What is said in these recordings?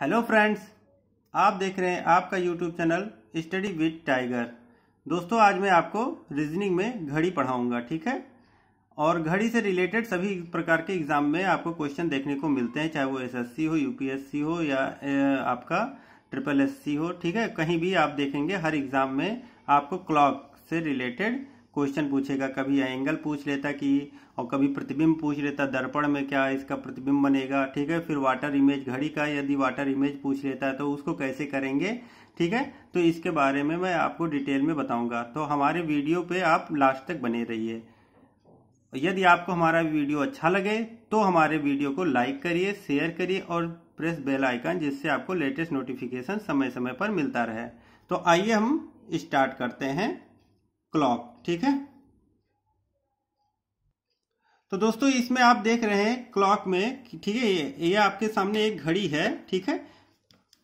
hello friends आप देख रहे हैं आपका YouTube channel study with Tiger दोस्तों आज मैं आपको रीजनिंग में घड़ी पढ़ाऊंगा ठीक है और घड़ी से रिलेटेड सभी प्रकार के एग्जाम में आपको क्वेश्चन देखने को मिलते हैं चाहे वो एसएससी हो यूपीएससी हो या आपका ट्रिपल एससी हो ठीक है कहीं भी आप देखेंगे हर एग्जाम में आपको क्लॉक से रिलेटेड क्वेश्चन पूछेगा कभी एंगल पूछ लेता कि और कभी प्रतिबिंब पूछ लेता दर्पण में क्या इसका प्रतिबिंब बनेगा ठीक है फिर वाटर इमेज घड़ी का यदि वाटर इमेज पूछ लेता है तो उसको कैसे करेंगे ठीक है तो इसके बारे में मैं आपको डिटेल में बताऊंगा तो हमारे वीडियो पे आप लास्ट तक बने रहिए यदि आपको हमारा वीडियो अच्छा लगे तो हमारे वीडियो को लाइक करिए शेयर करिए और प्रेस बेल आइकन जिससे आपको लेटेस्ट नोटिफिकेशन समय समय पर मिलता रहे तो आइए हम स्टार्ट करते हैं क्लॉक ठीक है तो दोस्तों इसमें आप देख रहे हैं क्लॉक में ठीक है ये ये आपके सामने एक घड़ी है ठीक है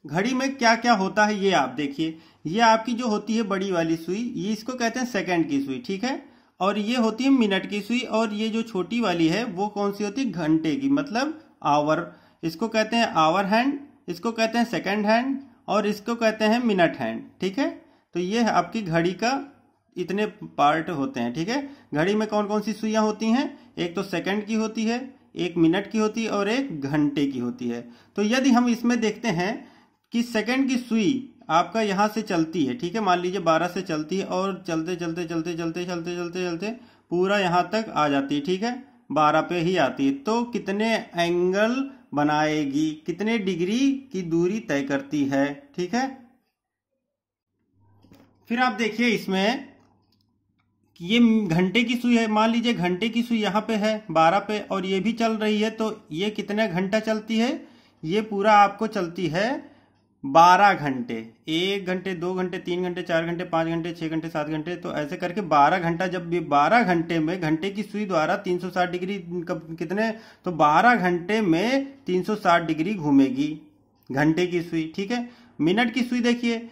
घड़ी में क्या क्या होता है ये आप देखिए ये आपकी जो होती है बड़ी वाली सुई ये इसको कहते हैं सेकंड की सुई ठीक है और ये होती है मिनट की सुई और ये जो छोटी वाली है वो कौन सी होती है घंटे की मतलब आवर इसको कहते हैं आवर हैंड इसको कहते हैं सेकेंड हैंड और इसको कहते हैं मिनट हैंड ठीक है तो ये आपकी घड़ी का इतने पार्ट होते हैं ठीक है घड़ी में कौन कौन सी सुइयां होती हैं एक तो सेकंड की होती है एक मिनट की होती है और एक घंटे की होती है तो यदि हम इसमें देखते हैं कि सेकंड की सुई आपका यहाँ से चलती है ठीक है मान लीजिए बारह से चलती है और चलते चलते चलते चलते चलते चलते चलते पूरा यहाँ तक आ जाती है ठीक है बारह पे ही आती है तो कितने एंगल बनाएगी कितने डिग्री की दूरी तय करती है ठीक है फिर आप देखिए इसमें कि ये घंटे की सुई है मान लीजिए घंटे की सुई यहाँ पे है बारह पे और ये भी चल रही है तो ये कितने घंटा चलती है ये पूरा आपको चलती है बारह घंटे एक घंटे दो घंटे तीन घंटे चार घंटे पाँच घंटे छः घंटे सात घंटे तो ऐसे करके बारह घंटा जब भी बारह घंटे में घंटे की सुई द्वारा तीन सौ साठ डिग्री कितने तो बारह घंटे में तीन सौ साठ डिग्री घूमेगी घंटे की सुई ठीक है मिनट की सुई देखिए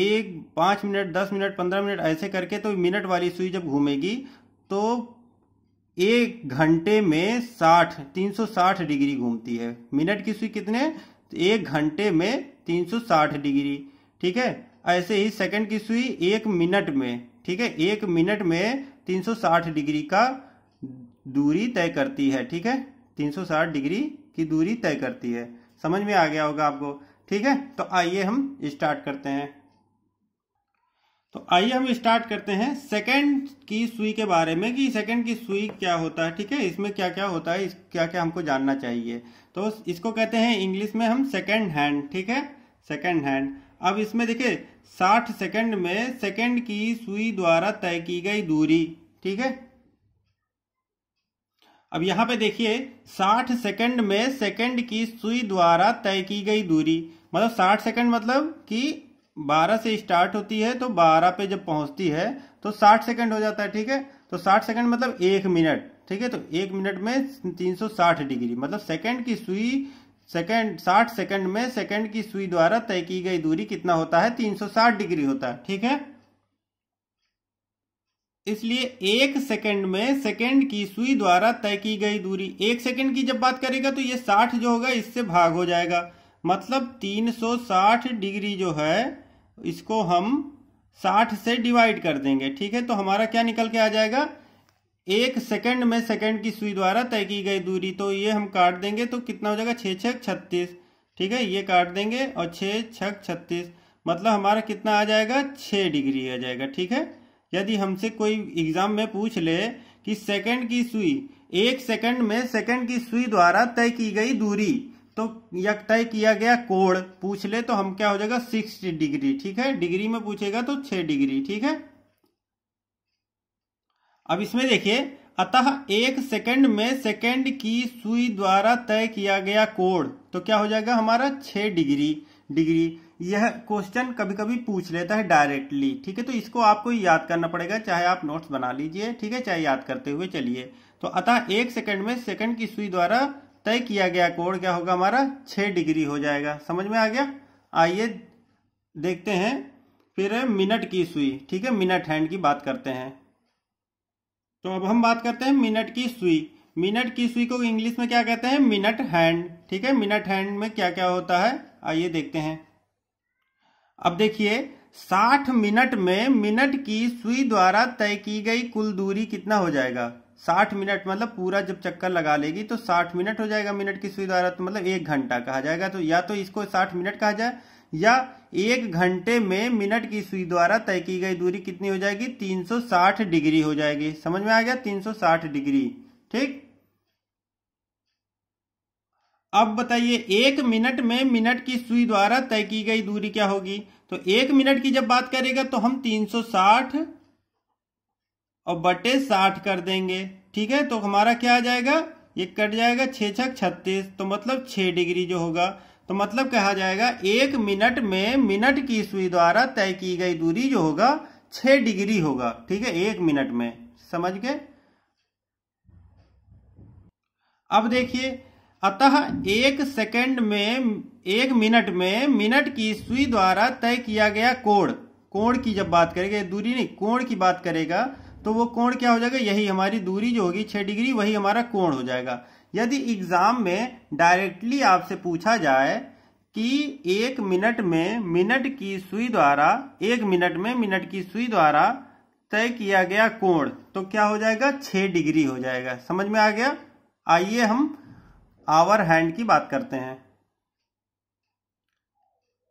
एक पाँच मिनट दस मिनट पंद्रह मिनट ऐसे करके तो मिनट वाली सुई जब घूमेगी तो एक घंटे में साठ तीन सौ साठ डिग्री घूमती है मिनट की सुई कितने तो एक घंटे में तीन सौ साठ डिग्री ठीक है ऐसे ही सेकंड की सुई एक मिनट में ठीक है एक मिनट में तीन सौ साठ डिग्री का दूरी तय करती है ठीक है तीन सौ साठ डिग्री की दूरी तय करती है समझ में आ गया होगा आपको ठीक है तो आइए हम स्टार्ट करते हैं तो आइए हम स्टार्ट करते हैं सेकंड की सुई के बारे में कि सेकंड की सुई क्या होता है ठीक है इसमें क्या क्या होता है क्या क्या हमको जानना चाहिए तो इसको कहते हैं इंग्लिश में हम सेकंड हैंड ठीक है सेकंड हैंड अब इसमें देखिए 60 सेकंड में सेकंड की सुई द्वारा तय की गई दूरी ठीक है अब यहां पे देखिए 60 सेकंड में सेकंड की सुई द्वारा तय की गई दूरी मतलब 60 सेकंड मतलब कि 12 से स्टार्ट होती है तो 12 पे जब पहुंचती है तो 60 सेकंड हो जाता है ठीक है तो 60 सेकंड मतलब एक मिनट ठीक है तो एक मिनट में 360 डिग्री मतलब सेकंड की सुई सेकंड 60 सेकंड में सेकंड की सुई द्वारा तय की गई दूरी कितना होता है 360 डिग्री होता है ठीक है इसलिए एक सेकंड में सेकंड की सुई द्वारा तय की गई दूरी एक सेकंड की जब बात करेगा तो ये 60 जो होगा इससे भाग हो जाएगा मतलब 360 डिग्री जो है इसको हम 60 से डिवाइड कर देंगे ठीक है तो हमारा क्या निकल के आ जाएगा एक सेकंड में सेकंड की सुई द्वारा तय की गई दूरी तो ये हम काट देंगे तो कितना हो जाएगा छः छः छत्तीस ठीक है ये काट देंगे और छः छः छत्तीस मतलब हमारा कितना आ जाएगा छः डिग्री आ जाएगा ठीक है यदि हमसे कोई एग्जाम में पूछ ले कि सेकंड की सुई एक सेकंड में सेकंड की सुई द्वारा तय की गई दूरी तो यह तय किया गया कोण पूछ ले तो हम क्या हो जाएगा सिक्स डिग्री ठीक है डिग्री में पूछेगा तो छह डिग्री ठीक है अब इसमें देखिए अतः एक सेकंड में सेकंड की सुई द्वारा तय किया गया कोण तो क्या हो जाएगा हमारा छह डिग्री डिग्री यह क्वेश्चन कभी कभी पूछ लेता है डायरेक्टली ठीक है तो इसको आपको याद करना पड़ेगा चाहे आप नोट्स बना लीजिए ठीक है चाहे याद करते हुए चलिए तो अतः एक सेकंड में सेकंड की सुई द्वारा तय किया गया कोण क्या होगा हमारा छः डिग्री हो जाएगा समझ में आ गया आइए देखते हैं फिर है मिनट की सुई ठीक है मिनट हैंड की बात करते हैं तो अब हम बात करते हैं मिनट की सुई मिनट की सुई को इंग्लिश में क्या कहते हैं मिनट हैंड ठीक है मिनट हैंड में क्या क्या होता है आइए देखते हैं अब देखिए साठ मिनट में मिनट की सुई द्वारा तय की गई कुल दूरी कितना हो जाएगा साठ मिनट मतलब पूरा जब चक्कर लगा लेगी तो साठ मिनट हो जाएगा मिनट की सुई द्वारा तो मतलब एक घंटा कहा जाएगा तो या तो इसको साठ मिनट कहा जाए या एक घंटे में मिनट की सुई द्वारा तय की गई दूरी कितनी हो जाएगी 360 डिग्री हो जाएगी समझ में आ गया 360 डिग्री ठीक अब बताइए एक मिनट में मिनट की सुई द्वारा तय की गई दूरी क्या होगी तो एक मिनट की जब बात करेगा तो हम 360 और बटे साठ कर देंगे ठीक है तो हमारा क्या आ जाएगा ये कट जाएगा छे छक छत्तीस तो मतलब छह डिग्री जो होगा तो मतलब कहा जाएगा एक मिनट में मिनट की सुई द्वारा तय की गई दूरी जो होगा छह डिग्री होगा ठीक है एक मिनट में समझ गए अब देखिए अतः एक सेकंड में एक मिनट में मिनट की सुई द्वारा तय किया गया कोण कोण की जब बात करेगा दूरी नहीं कोण की बात करेगा तो वो कोण क्या हो जाएगा यही हमारी दूरी जो होगी छह डिग्री वही हमारा कोण हो जाएगा यदि एग्जाम में डायरेक्टली आपसे पूछा जाए कि एक मिनट में मिनट की सुई द्वारा एक मिनट में मिनट की सुई द्वारा तय किया गया कोण तो क्या हो जाएगा छह डिग्री हो जाएगा समझ में आ गया आइए हम आवर हैंड की बात करते हैं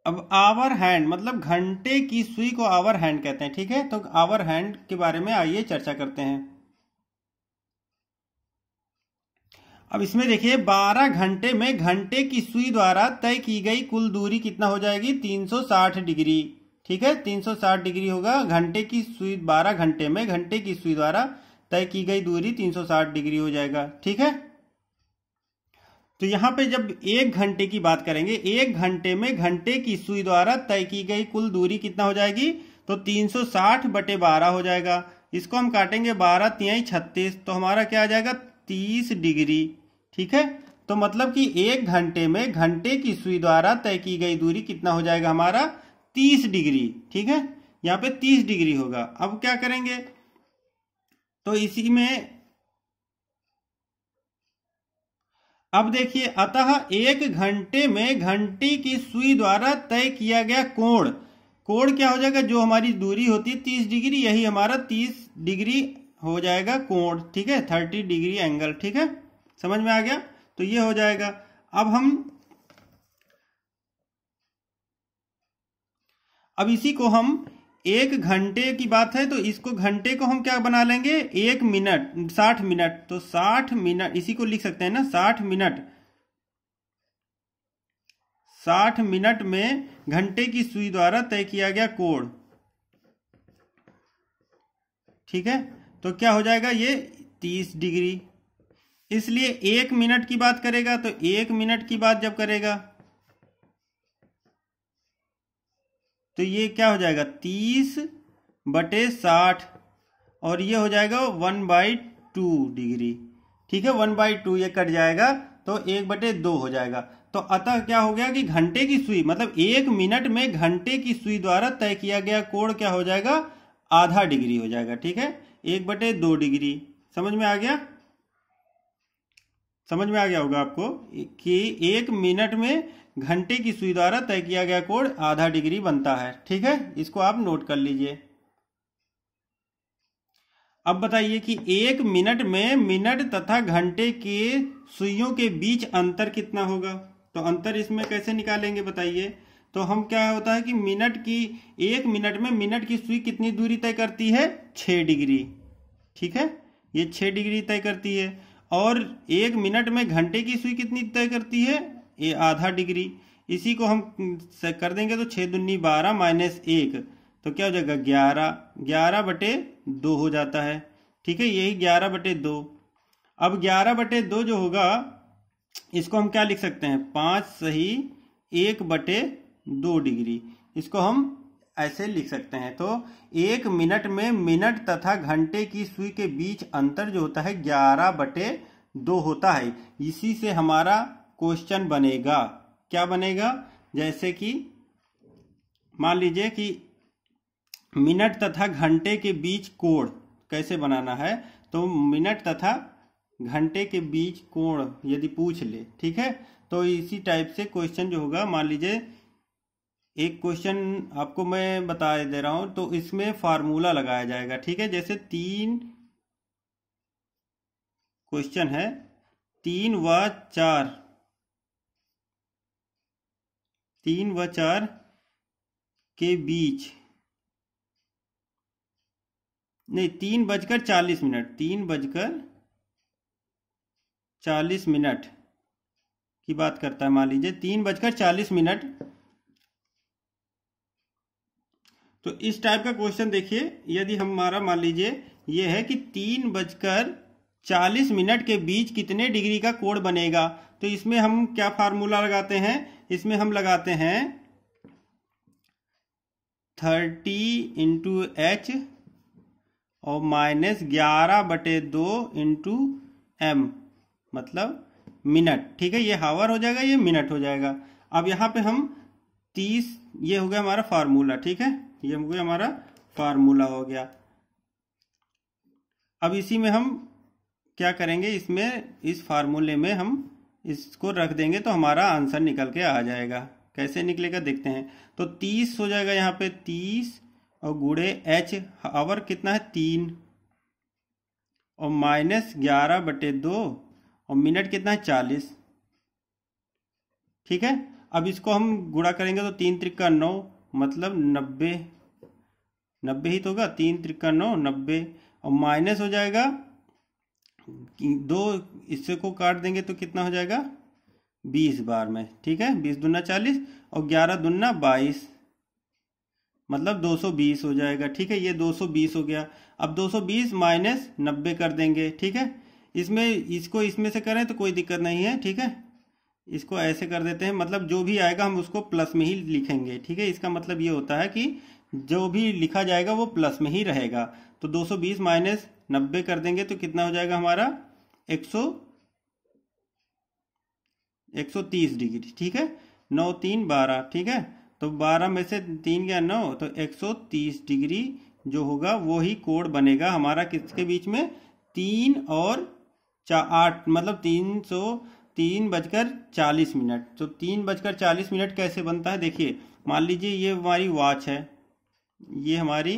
अब आवर हैंड मतलब घंटे की सुई को आवर हैंड कहते हैं ठीक है तो आवर हैंड के बारे में आइए चर्चा करते हैं अब इसमें देखिए 12 घंटे में घंटे की सुई द्वारा तय की गई कुल दूरी कितना हो जाएगी 360 डिग्री ठीक है 360 डिग्री होगा घंटे की सुई 12 घंटे में घंटे की सुई द्वारा तय की गई दूरी 360 डिग्री हो जाएगा ठीक है तो यहां पे जब एक घंटे की बात करेंगे एक घंटे में घंटे की सुई द्वारा तय की गई कुल दूरी कितना हो जाएगी तो 360 बटे बारह हो जाएगा इसको हम काटेंगे बारह तिहाई छत्तीस तो हमारा क्या आ जाएगा तीस डिग्री ठीक है तो मतलब कि एक घंटे में घंटे की सुई द्वारा तय की गई दूरी कितना हो जाएगा हमारा तीस डिग्री ठीक है यहाँ पे तीस डिग्री होगा अब क्या करेंगे तो इसी में अब देखिए अतः एक घंटे में घंटी की सुई द्वारा तय किया गया कोण कोण क्या हो जाएगा जो हमारी दूरी होती है तीस डिग्री यही हमारा तीस डिग्री हो जाएगा कोण ठीक है थर्टी डिग्री एंगल ठीक है समझ में आ गया तो ये हो जाएगा अब हम अब इसी को हम एक घंटे की बात है तो इसको घंटे को हम क्या बना लेंगे एक मिनट साठ मिनट तो साठ मिनट इसी को लिख सकते हैं ना साठ मिनट साठ मिनट में घंटे की सुई द्वारा तय किया गया कोण ठीक है तो क्या हो जाएगा ये तीस डिग्री इसलिए एक मिनट की बात करेगा तो एक मिनट की बात जब करेगा तो ये क्या हो जाएगा तीस बटे साठ और ये हो जाएगा वन बाई टू डिग्री ठीक है वन बाई टू ये कट जाएगा तो एक बटे दो हो जाएगा तो अतः क्या हो गया कि घंटे की सुई मतलब एक मिनट में घंटे की सुई द्वारा तय किया गया कोण क्या हो जाएगा आधा डिग्री हो जाएगा ठीक है एक बटे दो डिग्री समझ में आ गया समझ में आ गया होगा आपको कि एक मिनट में घंटे की सुई द्वारा तय किया गया कोण आधा डिग्री बनता है ठीक है इसको आप नोट कर लीजिए अब बताइए कि एक मिनट में मिनट तथा घंटे के सुइयों के बीच अंतर कितना होगा तो अंतर इसमें कैसे निकालेंगे बताइए तो हम क्या होता है कि मिनट की एक मिनट में मिनट की सुई कितनी दूरी तय करती है छह डिग्री ठीक है ये छह डिग्री तय करती है और एक मिनट में घंटे की सुई कितनी तय करती है ये आधा डिग्री इसी को हम कर देंगे तो छः दुन्नी बारह माइनस एक तो क्या हो जाएगा ग्यारह ग्यारह बटे दो हो जाता है ठीक है यही ग्यारह बटे दो अब ग्यारह बटे दो जो होगा इसको हम क्या लिख सकते हैं पाँच सही एक बटे दो डिग्री इसको हम ऐसे लिख सकते हैं तो एक मिनट में मिनट तथा घंटे की सुई के बीच अंतर जो होता है ग्यारह बटे दो होता है इसी से हमारा क्वेश्चन बनेगा क्या बनेगा जैसे कि मान लीजिए कि मिनट तथा घंटे के बीच कोण कैसे बनाना है तो मिनट तथा घंटे के बीच कोण यदि पूछ ले ठीक है तो इसी टाइप से क्वेश्चन जो होगा मान लीजिए एक क्वेश्चन आपको मैं बता दे रहा हूं तो इसमें फार्मूला लगाया जाएगा ठीक है जैसे तीन क्वेश्चन है तीन व चार तीन व चार के बीच नहीं तीन बजकर चालीस मिनट तीन बजकर चालीस मिनट की बात करता है मान लीजिए तीन बजकर चालीस मिनट तो इस टाइप का क्वेश्चन देखिए यदि हमारा मान लीजिए यह है कि तीन बजकर चालीस मिनट के बीच कितने डिग्री का कोड बनेगा तो इसमें हम क्या फार्मूला लगाते हैं इसमें हम लगाते हैं थर्टी इंटू एच और माइनस ग्यारह बटे दो इंटू एम मतलब मिनट ठीक है ये हावर हो जाएगा ये मिनट हो जाएगा अब यहाँ पे हम तीस ये हो गया हमारा फार्मूला ठीक है ये हो गया हमारा फार्मूला हो गया अब इसी में हम क्या करेंगे इसमें इस फार्मूले में हम इसको रख देंगे तो हमारा आंसर निकल के आ जाएगा कैसे निकलेगा देखते हैं तो तीस हो जाएगा यहाँ पे तीस और गुड़े एच आवर कितना है तीन और माइनस ग्यारह बटे दो और मिनट कितना है चालीस ठीक है अब इसको हम गुड़ा करेंगे तो तीन त्रिका नौ मतलब नब्बे नब्बे ही तो होगा तीन त्रिक्का नौ नब्बे और माइनस हो जाएगा दो इससे को काट देंगे तो कितना हो जाएगा बीस बार में ठीक है बीस दुना चालीस और ग्यारह दुना बाईस मतलब 220 हो जाएगा ठीक है ये 220 हो गया अब 220 माइनस नब्बे कर देंगे ठीक है इसमें इसको इसमें से करें तो कोई दिक्कत नहीं है ठीक है इसको ऐसे कर देते हैं मतलब जो भी आएगा हम उसको प्लस में ही लिखेंगे ठीक है इसका मतलब ये होता है कि जो भी लिखा जाएगा वो प्लस में ही रहेगा तो 220 माइनस नब्बे कर देंगे तो कितना हो जाएगा हमारा 100 130 डिग्री ठीक है नौ तीन बारह ठीक है तो बारह में से तीन गया नौ तो 130 डिग्री जो होगा वो ही कोड बनेगा हमारा किसके बीच में तीन और चार आठ मतलब तीन सौ तीन बजकर चालीस मिनट तो तीन बजकर चालीस मिनट कैसे बनता है देखिए मान लीजिए ये हमारी वॉच है ये हमारी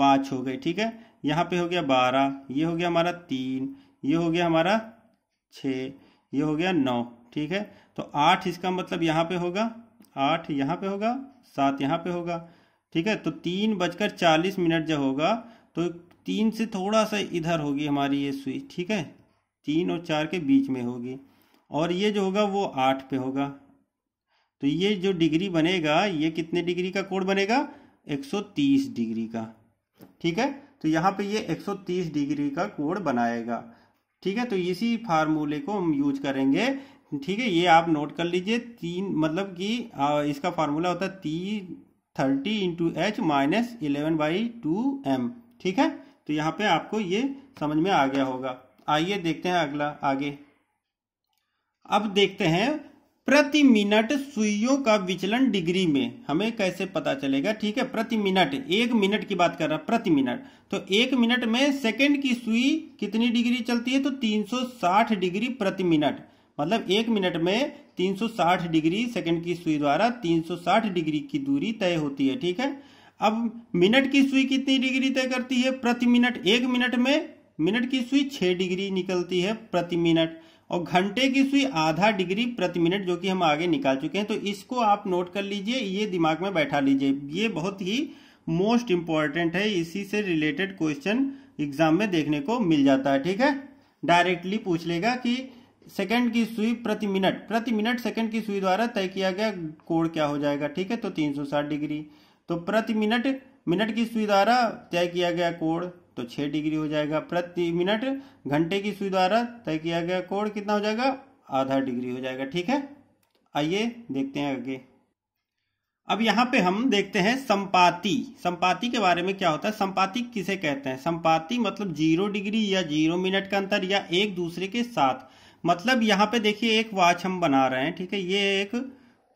वाच हो गई ठीक है यहाँ पे हो गया बारह ये हो गया हमारा तीन ये हो गया हमारा छ ये हो गया नौ ठीक है तो आठ इसका मतलब यहाँ पे होगा आठ यहाँ पे होगा सात यहाँ पे होगा ठीक है तो तीन बजकर चालीस मिनट जब होगा तो तीन से थोड़ा सा इधर होगी हमारी ये सुई ठीक है तीन और चार के बीच में होगी और ये जो होगा वो आठ पे होगा तो ये जो डिग्री बनेगा ये कितने डिग्री का कोड बनेगा 130 डिग्री का ठीक है तो यहाँ पे ये 130 डिग्री का कोण बनाएगा ठीक है तो इसी फार्मूले को हम यूज करेंगे ठीक है ये आप नोट कर लीजिए तीन मतलब कि इसका फार्मूला होता है तीन thirty into H minus eleven by two M ठीक है तो यहाँ पे आपको ये समझ में आ गया होगा आइए देखते हैं अगला आगे अब देखते हैं प्रति मिनट सुइयों का विचलन डिग्री में हमें कैसे पता चलेगा ठीक है प्रति मिनट एक मिनट की बात कर रहा प्रति मिनट तो एक मिनट में सेकंड की सुई कितनी डिग्री चलती है तो 360 डिग्री प्रति मिनट मतलब एक मिनट में 360 डिग्री सेकंड की सुई द्वारा 360 डिग्री की दूरी तय होती है ठीक है अब मिनट की सुई कितनी डिग्री तय करती है प्रति मिनट एक मिनट में मिनट की सुई छह डिग्री निकलती है प्रति मिनट और घंटे की सुई आधा डिग्री प्रति मिनट जो कि हम आगे निकाल चुके हैं तो इसको आप नोट कर लीजिए ये दिमाग में बैठा लीजिए ये बहुत ही मोस्ट इंपॉर्टेंट है इसी से रिलेटेड क्वेश्चन एग्जाम में देखने को मिल जाता है ठीक है डायरेक्टली पूछ लेगा कि सेकंड की सुई प्रति मिनट प्रति मिनट सेकंड की सुई द्वारा तय किया गया कोड क्या हो जाएगा ठीक है तो 360 डिग्री तो प्रति मिनट मिनट की सुई द्वारा तय किया गया कोड तो छः डिग्री हो जाएगा प्रति मिनट घंटे की सुई द्वारा तय किया गया कोण कितना हो जाएगा आधा डिग्री हो जाएगा ठीक है आइए देखते हैं आगे अब यहाँ पे हम देखते हैं संपाति संपाति के बारे में क्या होता है संपाति किसे कहते हैं संपाति मतलब जीरो डिग्री या जीरो मिनट का अंतर या एक दूसरे के साथ मतलब यहाँ पे देखिए एक वाच हम बना रहे हैं ठीक है ये एक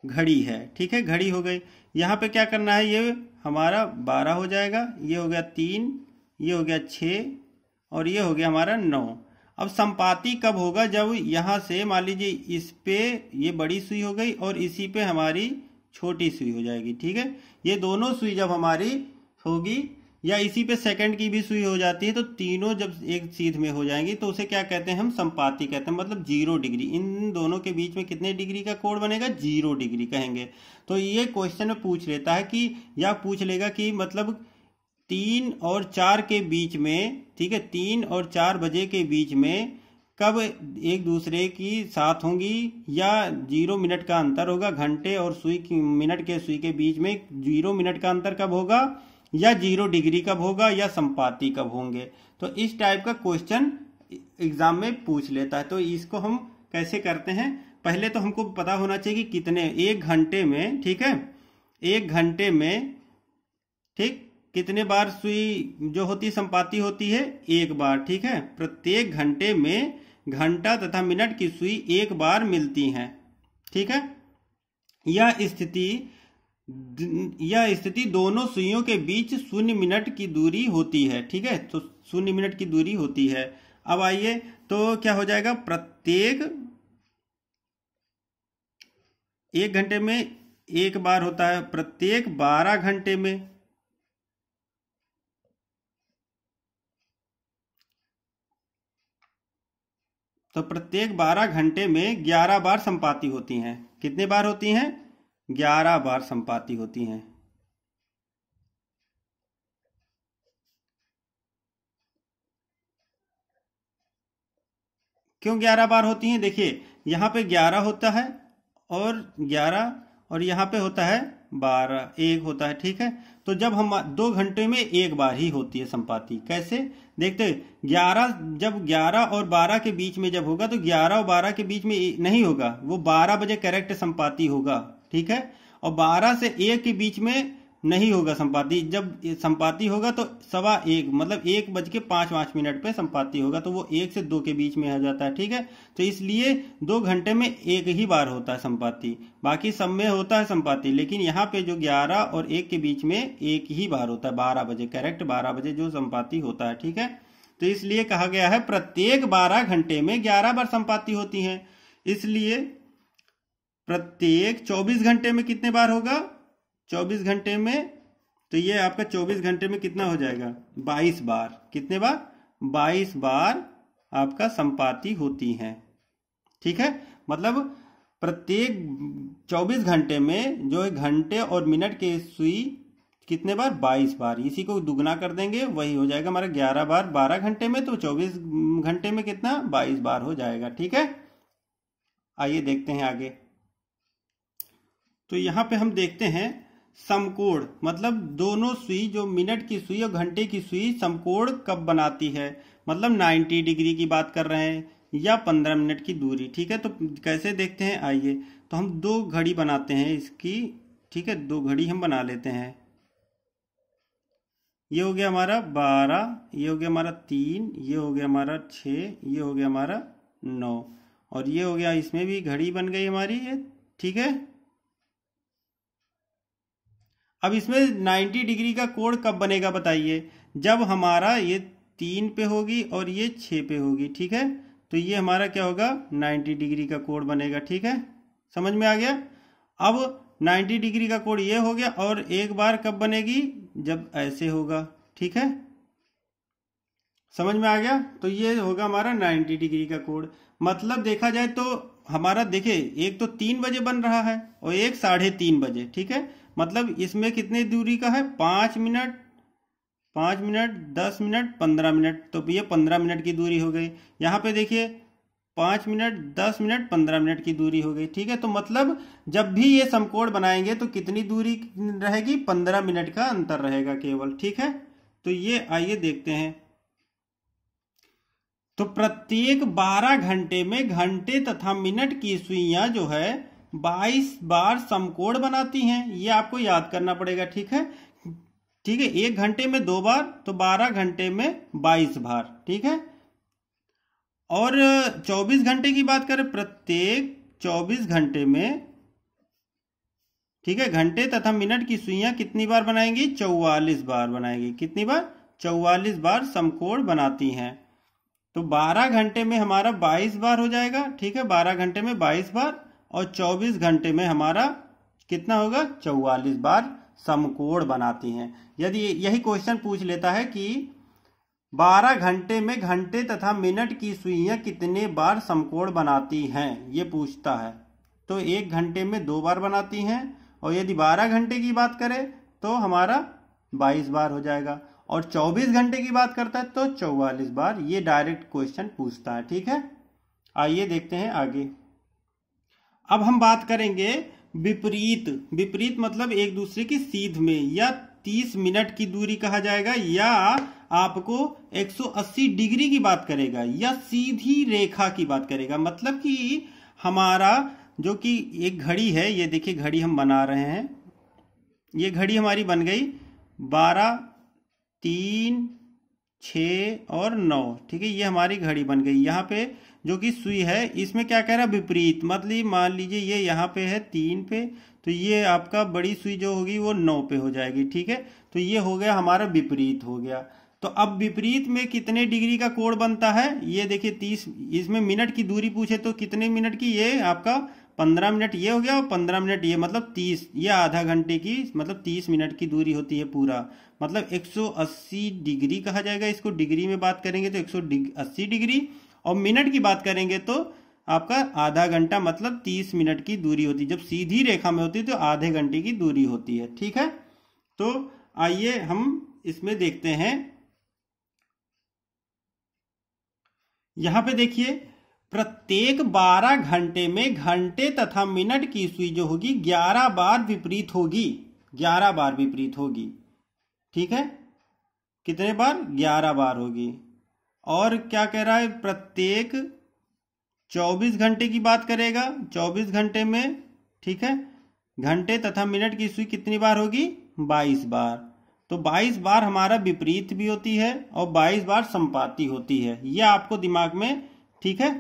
घड़ी है ठीक है घड़ी हो गई यहाँ पे क्या करना है ये हमारा बारह हो जाएगा ये हो गया तीन ये हो गया छः और ये हो गया हमारा नौ अब संपाति कब होगा जब यहाँ से मान लीजिए इस पे ये बड़ी सुई हो गई और इसी पे हमारी छोटी सुई हो जाएगी ठीक है ये दोनों सुई जब हमारी होगी या इसी पे सेकंड की भी सुई हो जाती है तो तीनों जब एक सीध में हो जाएंगी तो उसे क्या कहते हैं हम संपाति कहते हैं मतलब जीरो डिग्री इन दोनों के बीच में कितने डिग्री का कोड बनेगा जीरो डिग्री कहेंगे तो ये क्वेश्चन में पूछ लेता है कि या पूछ लेगा कि मतलब तीन और चार के बीच में ठीक है तीन और चार बजे के बीच में कब एक दूसरे की साथ होंगी या जीरो मिनट का अंतर होगा घंटे और सुई मिनट के सुई के बीच में जीरो मिनट का अंतर कब होगा या जीरो डिग्री कब होगा या संपाति कब होंगे तो इस टाइप का क्वेश्चन एग्जाम में पूछ लेता है तो इसको हम कैसे करते हैं पहले तो हमको पता होना चाहिए कि कितने एक घंटे में ठीक है एक घंटे में ठीक कितने बार सुई जो होती संपाति होती है एक बार ठीक है प्रत्येक घंटे में घंटा तथा मिनट की सुई एक बार मिलती है ठीक है यह स्थिति यह स्थिति दोनों सुइयों के बीच शून्य मिनट की दूरी होती है ठीक है तो शून्य मिनट की दूरी होती है अब आइए तो क्या हो जाएगा प्रत्येक एक घंटे में एक बार होता है प्रत्येक बारह घंटे में तो प्रत्येक बारह घंटे में ग्यारह बार संपाति होती हैं कितने बार होती हैं ग्यारह बार संपाति होती हैं क्यों ग्यारह बार होती हैं देखिए यहां पे ग्यारह होता है और ग्यारह और यहां पे होता है बारह एक होता है ठीक है तो जब हम दो घंटे में एक बार ही होती है संपाति कैसे देखते ग्यारह जब ग्यारह और बारह के बीच में जब होगा तो ग्यारह और बारह के बीच में नहीं होगा वो बारह बजे करेक्ट संपाति होगा ठीक है और बारह से एक के बीच में नहीं होगा संपाति जब संपाति होगा तो सवा एक मतलब एक बज के पांच पांच मिनट पे संपाति होगा तो वो एक से दो के बीच में आ जाता है ठीक है तो इसलिए दो घंटे में एक ही बार होता है संपाति बाकी सब में होता है संपाति लेकिन यहाँ पे जो ग्यारह और एक के बीच में एक ही बार होता है बारह बजे करेक्ट बारह बजे जो संपाति होता है ठीक है तो इसलिए कहा गया है प्रत्येक बारह घंटे में ग्यारह बार संपाति होती है इसलिए प्रत्येक 24 घंटे में कितने बार होगा चौबीस घंटे में तो ये आपका चौबीस घंटे में कितना हो जाएगा बाईस बार कितने बार बाईस बार आपका संपाति होती है ठीक है मतलब प्रत्येक 24 घंटे में जो है घंटे और मिनट के सुई कितने बार 22 बार इसी को दुगना कर देंगे वही हो जाएगा हमारा 11 बार 12 घंटे में तो 24 घंटे में कितना 22 बार हो जाएगा ठीक है आइए देखते हैं आगे तो यहां पे हम देखते हैं समकोण मतलब दोनों सुई जो मिनट की सुई और घंटे की सुई समकोण कब बनाती है मतलब 90 डिग्री की बात कर रहे हैं या 15 मिनट की दूरी ठीक है तो कैसे देखते हैं आइए तो हम दो घड़ी बनाते हैं इसकी ठीक है दो घड़ी हम बना लेते हैं ये हो गया हमारा बारह ये हो गया हमारा तीन ये हो गया हमारा छ ये हो गया हमारा नौ और ये हो गया इसमें भी घड़ी बन गई हमारी ये ठीक है अब इसमें 90 डिग्री का कोण कब बनेगा बताइए जब हमारा ये तीन पे होगी और ये छ पे होगी ठीक है तो ये हमारा क्या होगा 90 डिग्री का कोण बनेगा ठीक है समझ में आ गया अब 90 डिग्री का कोण ये हो गया और एक बार कब बनेगी जब ऐसे होगा ठीक है समझ में आ गया तो ये होगा हमारा 90 डिग्री का कोण मतलब देखा जाए तो हमारा देखे एक तो तीन बजे बन रहा है और एक साढ़े तीन बजे ठीक है मतलब इसमें कितनी दूरी का है पाँच मिनट पाँच मिनट दस मिनट पंद्रह मिनट तो ये पंद्रह मिनट की दूरी हो गई यहाँ पे देखिए पाँच मिनट दस मिनट पंद्रह मिनट की दूरी हो गई ठीक है तो मतलब जब भी ये समकोण बनाएंगे तो कितनी दूरी रहेगी पंद्रह मिनट का अंतर रहेगा केवल ठीक है तो ये आइए देखते हैं तो प्रत्येक बारह घंटे में घंटे तथा मिनट की सुइयां जो है 22 बार समकोण बनाती हैं ये आपको याद करना पड़ेगा ठीक है ठीक है एक घंटे में दो बार तो 12 घंटे में 22 बार ठीक है और 24 घंटे की बात करें प्रत्येक 24 घंटे में ठीक है घंटे तथा मिनट की सुइया कितनी बार बनाएंगी चौवालीस बार बनाएंगी कितनी बार चौवालीस बार समकोण बनाती हैं तो 12 घंटे में हमारा 22 बार हो जाएगा ठीक है 12 घंटे में 22 बार और 24 घंटे में हमारा कितना होगा 44 बार समकोण बनाती हैं यदि यही क्वेश्चन पूछ लेता है कि 12 घंटे में घंटे तथा मिनट की सुइयां कितने बार समकोण बनाती हैं ये पूछता है तो एक घंटे में दो बार बनाती हैं और यदि 12 घंटे की बात करें तो हमारा 22 बार हो जाएगा और 24 घंटे की बात करता है तो 44 बार ये डायरेक्ट क्वेश्चन पूछता है ठीक है आइए देखते हैं आगे अब हम बात करेंगे विपरीत विपरीत मतलब एक दूसरे की सीध में या 30 मिनट की दूरी कहा जाएगा या आपको 180 डिग्री की बात करेगा या सीधी रेखा की बात करेगा मतलब कि हमारा जो कि एक घड़ी है ये देखिए घड़ी हम बना रहे हैं ये घड़ी हमारी बन गई बारह तीन छ और नौ ठीक है ये हमारी घड़ी बन गई यहाँ पे जो कि सुई है इसमें क्या कह रहा है विपरीत मतलब मान लीजिए ये यहाँ पे है तीन पे तो ये आपका बड़ी सुई जो होगी वो नौ पे हो जाएगी ठीक है तो ये हो गया हमारा विपरीत हो गया तो अब विपरीत में कितने डिग्री का कोण बनता है ये देखिए तीस इसमें मिनट की दूरी पूछे तो कितने मिनट की ये आपका पंद्रह मिनट ये हो गया और पंद्रह मिनट ये मतलब तीस ये आधा घंटे की मतलब तीस मिनट की दूरी होती है पूरा मतलब एक सौ अस्सी डिग्री कहा जाएगा इसको डिग्री में बात करेंगे तो एक सौ अस्सी डिग्री और मिनट की बात करेंगे तो आपका आधा घंटा मतलब तीस मिनट की दूरी होती है जब सीधी रेखा में होती है तो आधे घंटे की दूरी होती है ठीक है तो आइए हम इसमें देखते हैं यहां पे देखिए प्रत्येक 12 घंटे में घंटे तथा मिनट की सुई जो होगी 11 बार विपरीत होगी 11 बार विपरीत होगी ठीक है कितने बार 11 बार होगी और क्या कह रहा है प्रत्येक 24 घंटे की बात करेगा 24 घंटे में ठीक है घंटे तथा मिनट की सुई कितनी बार होगी 22 बार तो 22 बार हमारा विपरीत भी होती है और 22 बार संपाती होती है यह आपको दिमाग में ठीक है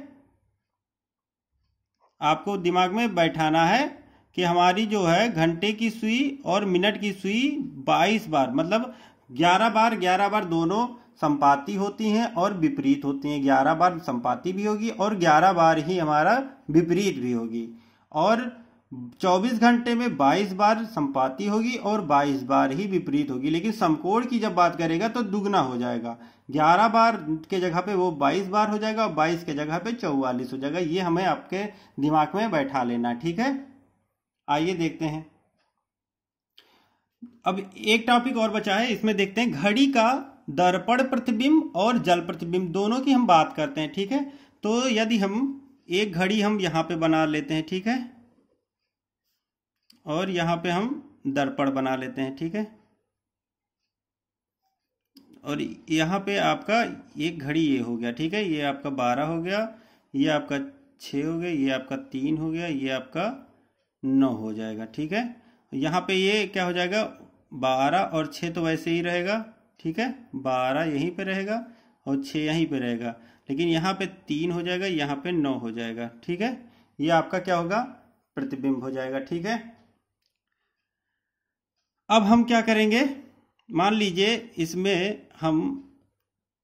आपको दिमाग में बैठाना है कि हमारी जो है घंटे की सुई और मिनट की सुई 22 बार मतलब 11 बार 11 बार दोनों संपाति होती हैं और विपरीत होती हैं ग्यारह बार संपाति भी होगी और ग्यारह बार ही हमारा विपरीत भी होगी और चौबीस घंटे में बाईस बार संपाति होगी और बाईस बार ही विपरीत होगी लेकिन समकोण की जब बात करेगा तो दुगना हो जाएगा ग्यारह बार के जगह पे वो बाईस बार हो जाएगा और बाईस के जगह पे चौवालीस हो जाएगा ये हमें आपके दिमाग में बैठा लेना ठीक है आइए देखते हैं अब एक टॉपिक और बचा है इसमें देखते हैं घड़ी का दर्पण प्रतिबिंब और जल प्रतिबिंब दोनों की हम बात करते हैं ठीक है तो यदि हम एक घड़ी हम यहाँ पे बना लेते हैं ठीक है और यहाँ पे हम दर्पण बना लेते हैं ठीक है और यहाँ पे आपका एक घड़ी ये हो गया ठीक है ये आपका बारह हो गया ये आपका छः हो गया ये आपका तीन हो गया ये आपका नौ हो जाएगा ठीक है यहाँ पे ये क्या हो जाएगा बारह और छः तो वैसे ही रहेगा ठीक है बारह यहीं पे रहेगा और छः यहीं पे रहेगा लेकिन यहाँ पे तीन हो जाएगा यहाँ पे नौ हो जाएगा ठीक है ये आपका क्या होगा प्रतिबिंब हो जाएगा ठीक है अब हम क्या करेंगे मान लीजिए इसमें हम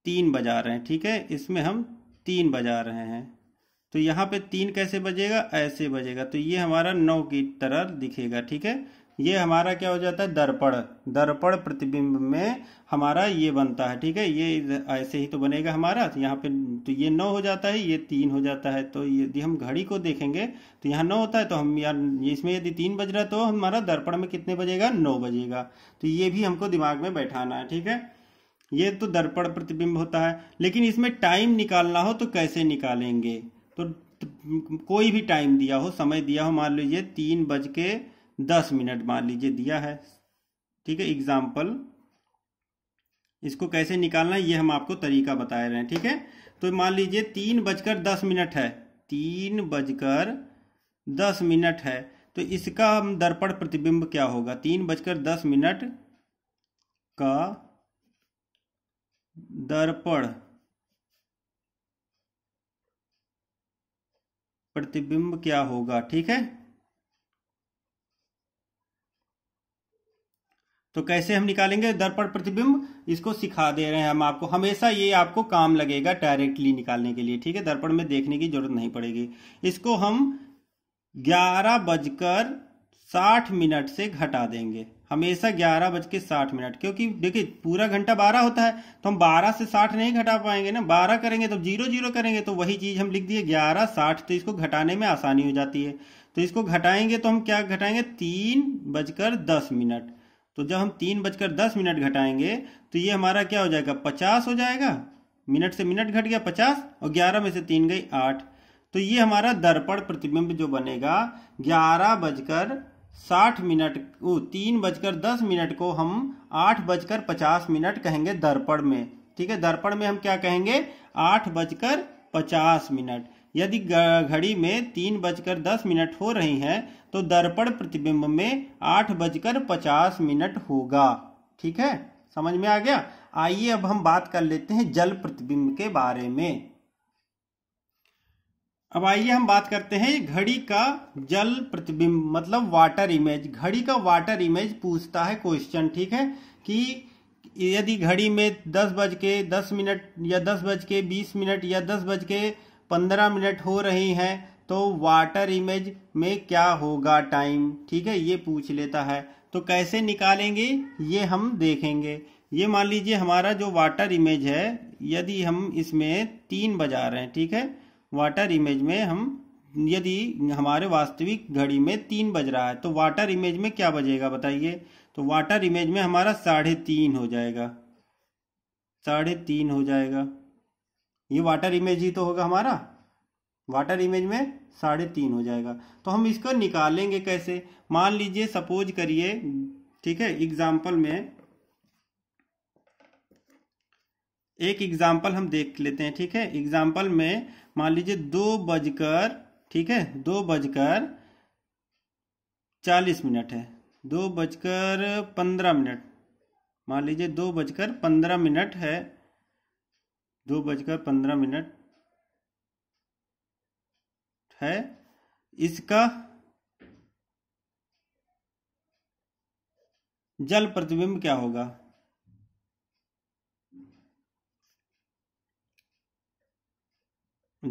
तीन बजा रहे हैं ठीक है इसमें हम तीन बजा रहे हैं तो यहाँ पे तीन कैसे बजेगा ऐसे बजेगा तो ये हमारा नौ की तरह दिखेगा ठीक है ये हमारा क्या हो जाता है दर्पण दर्पण प्रतिबिंब में हमारा ये बनता है ठीक है ये ऐसे ही तो बनेगा हमारा तो यहाँ पे तो ये नौ हो जाता है ये तीन हो जाता है तो यदि हम घड़ी को देखेंगे तो यहाँ नौ होता है तो हम यार इसमें यदि तीन बज रहा है तो हमारा दर्पण में कितने बजेगा नौ बजेगा तो ये भी हमको दिमाग में बैठाना है ठीक है ये तो दर्पण प्रतिबिंब होता है लेकिन इसमें टाइम निकालना हो तो कैसे निकालेंगे तो, तो कोई भी टाइम दिया हो समय दिया हो मान लीजिए तीन बज के दस मिनट मान लीजिए दिया है ठीक है एग्जाम्पल इसको कैसे निकालना है ये हम आपको तरीका बता रहे हैं ठीक है तो मान लीजिए तीन बजकर दस मिनट है तीन बजकर दस मिनट है तो इसका हम दर्पण प्रतिबिंब क्या होगा तीन बजकर दस मिनट का दर्पण प्रतिबिंब क्या होगा ठीक है तो कैसे हम निकालेंगे दर्पण प्रतिबिंब इसको सिखा दे रहे हैं हम आपको हमेशा ये आपको काम लगेगा डायरेक्टली निकालने के लिए ठीक है दर्पण में देखने की जरूरत नहीं पड़ेगी इसको हम ग्यारह बजकर साठ मिनट से घटा देंगे हमेशा ग्यारह बज के साठ मिनट क्योंकि देखिए पूरा घंटा बारह होता है तो हम बारह से साठ नहीं घटा पाएंगे ना बारह करेंगे तो जीरो जीरो करेंगे तो वही चीज हम लिख दिए ग्यारह साठ तो इसको घटाने में आसानी हो जाती है तो इसको घटाएंगे तो हम क्या घटाएंगे तीन बजकर दस मिनट तो जब हम तीन बजकर दस मिनट घटाएंगे तो ये हमारा क्या हो जाएगा पचास हो जाएगा मिनट से मिनट घट गया पचास और ग्यारह में से तीन गई आठ तो ये हमारा दर्पण प्रतिबिंब जो बनेगा ग्यारह बजकर साठ मिनट तीन बजकर दस मिनट को हम आठ बजकर पचास मिनट कहेंगे दर्पण में ठीक है दर्पण में हम क्या कहेंगे आठ बजकर पचास मिनट यदि घड़ी में तीन बजकर दस मिनट हो रही हैं तो दर्पण प्रतिबिंब में आठ बजकर पचास मिनट होगा ठीक है समझ में आ गया आइए अब हम बात कर लेते हैं जल प्रतिबिंब के बारे में अब आइए हम बात करते हैं घड़ी का जल प्रतिबिंब मतलब वाटर इमेज घड़ी का वाटर इमेज पूछता है क्वेश्चन ठीक है कि यदि घड़ी में दस बज के दस मिनट या दस बज के बीस मिनट या दस बज के पंद्रह मिनट हो रही हैं तो वाटर इमेज में क्या होगा टाइम ठीक है ये पूछ लेता है तो कैसे निकालेंगे ये हम देखेंगे ये मान लीजिए हमारा जो वाटर इमेज है यदि हम इसमें तीन बजा रहे हैं ठीक है वाटर इमेज में हम यदि हमारे वास्तविक घड़ी में तीन बज रहा है तो वाटर इमेज में क्या बजेगा बताइए तो वाटर इमेज में हमारा साढ़े तीन हो जाएगा साढ़े तीन हो जाएगा ये वाटर इमेज ही तो होगा हमारा वाटर इमेज में साढ़े तीन हो जाएगा तो हम इसको निकालेंगे कैसे मान लीजिए सपोज करिए ठीक है एग्जाम्पल में एक एग्जाम्पल हम देख लेते हैं ठीक है एग्जाम्पल में मान लीजिए दो बजकर ठीक है दो बजकर चालीस मिनट है दो बजकर पंद्रह मिनट मान लीजिए दो बजकर पंद्रह मिनट है दो बजकर पंद्रह मिनट है इसका जल प्रतिबिंब क्या होगा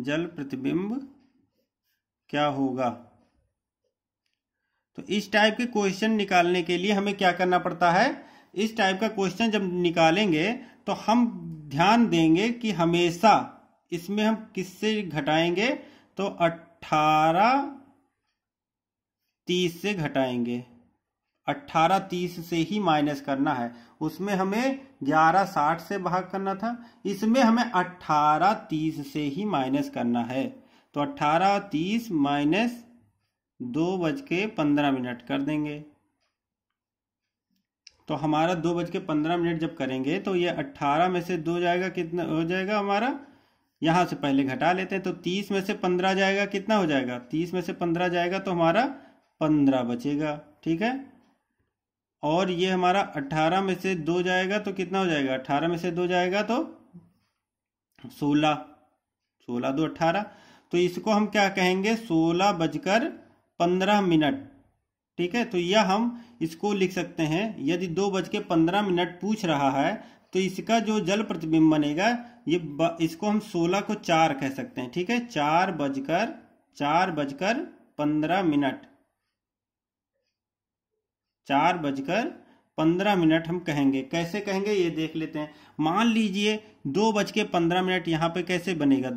जल प्रतिबिंब क्या होगा तो इस टाइप के क्वेश्चन निकालने के लिए हमें क्या करना पड़ता है इस टाइप का क्वेश्चन जब निकालेंगे तो हम ध्यान देंगे कि हमेशा इसमें हम किससे घटाएंगे तो अट अट्ठारह तीस से घटाएंगे अट्ठारह तीस से ही माइनस करना है उसमें हमें ग्यारह साठ से भाग करना था इसमें हमें अट्ठारह तीस से ही माइनस करना है तो अट्ठारह तीस माइनस दो बज के पंद्रह मिनट कर देंगे तो हमारा दो बज के पंद्रह मिनट जब करेंगे तो ये अट्ठारह में से दो जाएगा कितना हो जाएगा हमारा यहां से पहले घटा लेते हैं तो तीस में से पंद्रह जाएगा कितना हो जाएगा तीस में से पंद्रह जाएगा तो हमारा पंद्रह बचेगा ठीक है और ये हमारा अट्ठारह में से दो जाएगा तो कितना हो जाएगा अट्ठारह में से दो जाएगा तो सोलह सोलह दो अट्ठारह तो इसको हम क्या कहेंगे सोलह बजकर पंद्रह मिनट ठीक है तो यह हम इसको लिख सकते हैं यदि दो बज के पंद्रह मिनट पूछ रहा है तो इसका जो जल प्रतिबिंब बनेगा ये ब, इसको हम सोलह को चार कह सकते हैं ठीक है चार बजकर चार बजकर पंद्रह मिनट चार बजकर पंद्रह मिनट हम कहेंगे कैसे कहेंगे ये देख लेते हैं मान लीजिए दो बज के पंद्रह मिनट यहाँ पे कैसे बनेगा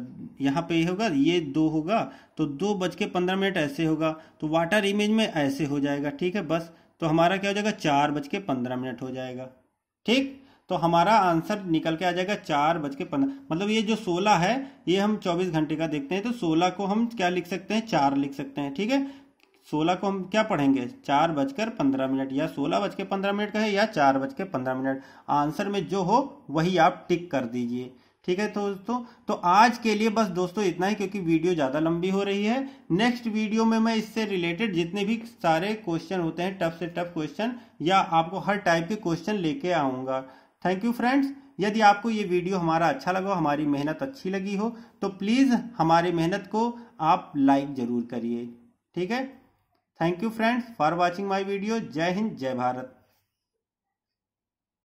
यहाँ पे ये होगा ये दो होगा तो दो बज के पंद्रह मिनट ऐसे होगा तो वाटर इमेज में ऐसे हो जाएगा ठीक है बस तो हमारा क्या हो जाएगा चार बज के पंद्रह मिनट हो जाएगा ठीक तो हमारा आंसर निकल के आ जाएगा चार बज के पंद्रह मतलब ये जो सोलह है ये हम चौबीस घंटे का देखते हैं तो सोलह को हम क्या लिख सकते हैं चार लिख सकते हैं ठीक है सोलह को हम क्या पढ़ेंगे चार बजकर पंद्रह मिनट या सोलह बज के पंद्रह मिनट का है या चार बज के पंद्रह मिनट आंसर में जो हो वही आप टिक कर दीजिए ठीक है तो दोस्तों तो आज के लिए बस दोस्तों इतना ही क्योंकि वीडियो ज़्यादा लंबी हो रही है नेक्स्ट वीडियो में मैं इससे रिलेटेड जितने भी सारे क्वेश्चन होते हैं टफ से टफ क्वेश्चन या आपको हर टाइप के क्वेश्चन लेके आऊंगा थैंक यू फ्रेंड्स यदि आपको ये वीडियो हमारा अच्छा लगा हमारी मेहनत अच्छी लगी हो तो प्लीज़ हमारी मेहनत को आप लाइक ज़रूर करिए ठीक है thank you friends for watching my video जय हिंद जय भारत